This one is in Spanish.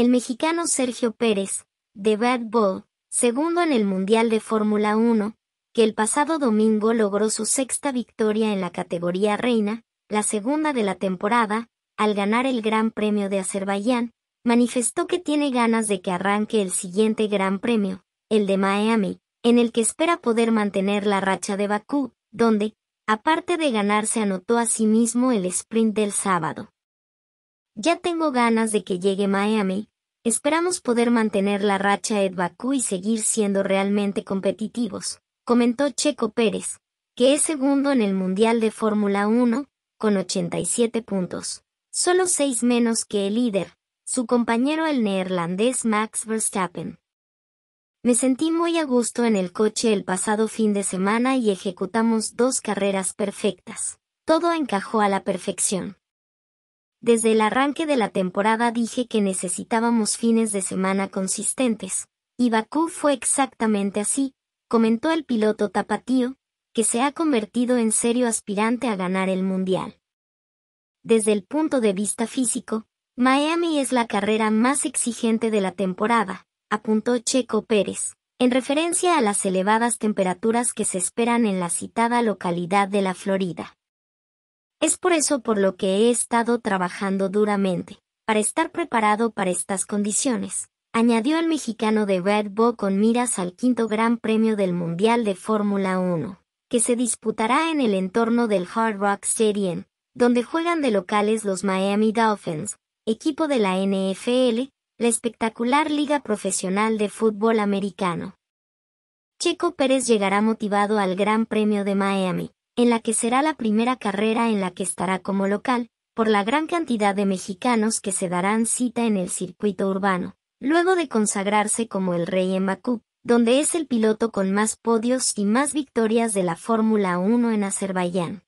El mexicano Sergio Pérez, de Bad Bull, segundo en el Mundial de Fórmula 1, que el pasado domingo logró su sexta victoria en la categoría reina, la segunda de la temporada, al ganar el Gran Premio de Azerbaiyán, manifestó que tiene ganas de que arranque el siguiente Gran Premio, el de Miami, en el que espera poder mantener la racha de Bakú, donde, aparte de ganar, se anotó a sí mismo el sprint del sábado. Ya tengo ganas de que llegue Miami, Esperamos poder mantener la racha Ed Bakú y seguir siendo realmente competitivos, comentó Checo Pérez, que es segundo en el Mundial de Fórmula 1, con 87 puntos, solo seis menos que el líder, su compañero el neerlandés Max Verstappen. Me sentí muy a gusto en el coche el pasado fin de semana y ejecutamos dos carreras perfectas. Todo encajó a la perfección. Desde el arranque de la temporada dije que necesitábamos fines de semana consistentes, y Bakú fue exactamente así, comentó el piloto tapatío, que se ha convertido en serio aspirante a ganar el Mundial. Desde el punto de vista físico, Miami es la carrera más exigente de la temporada, apuntó Checo Pérez, en referencia a las elevadas temperaturas que se esperan en la citada localidad de la Florida. Es por eso por lo que he estado trabajando duramente, para estar preparado para estas condiciones, añadió el mexicano de Red Bull con miras al quinto Gran Premio del Mundial de Fórmula 1, que se disputará en el entorno del Hard Rock Stadium, donde juegan de locales los Miami Dolphins, equipo de la NFL, la espectacular Liga Profesional de Fútbol Americano. Checo Pérez llegará motivado al Gran Premio de Miami, en la que será la primera carrera en la que estará como local, por la gran cantidad de mexicanos que se darán cita en el circuito urbano, luego de consagrarse como el rey en Bakú, donde es el piloto con más podios y más victorias de la Fórmula 1 en Azerbaiyán.